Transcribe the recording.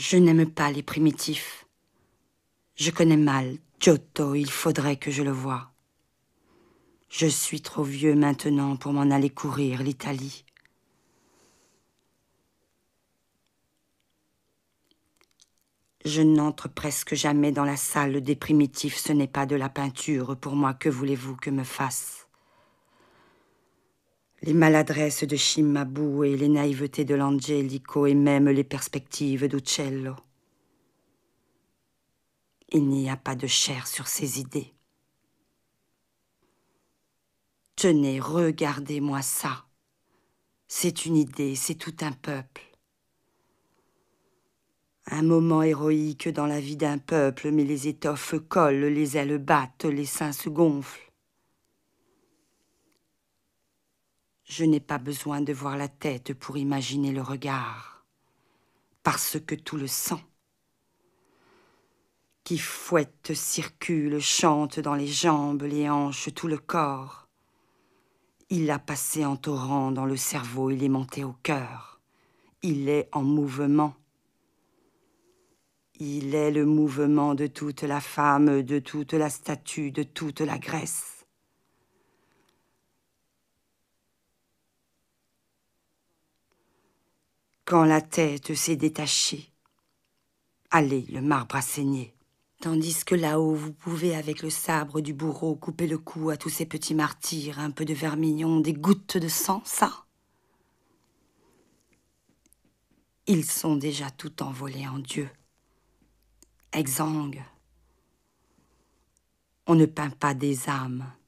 Je n'aime pas les primitifs. Je connais mal Giotto, il faudrait que je le voie. Je suis trop vieux maintenant pour m'en aller courir l'Italie. Je n'entre presque jamais dans la salle des primitifs, ce n'est pas de la peinture pour moi, que voulez-vous que me fasse les maladresses de Shimabu et les naïvetés de l'Angelico et même les perspectives d'Uccello. Il n'y a pas de chair sur ces idées. Tenez, regardez-moi ça. C'est une idée, c'est tout un peuple. Un moment héroïque dans la vie d'un peuple, mais les étoffes collent, les ailes battent, les seins se gonflent. Je n'ai pas besoin de voir la tête pour imaginer le regard, parce que tout le sang qui fouette, circule, chante dans les jambes, les hanches, tout le corps, il a passé en torrent dans le cerveau, il est monté au cœur, il est en mouvement. Il est le mouvement de toute la femme, de toute la statue, de toute la Grèce. quand la tête s'est détachée. Allez, le marbre a saigné. Tandis que là-haut, vous pouvez, avec le sabre du bourreau, couper le cou à tous ces petits martyrs, un peu de vermillon, des gouttes de sang, ça. Ils sont déjà tout envolés en Dieu. Exsangue. On ne peint pas des âmes,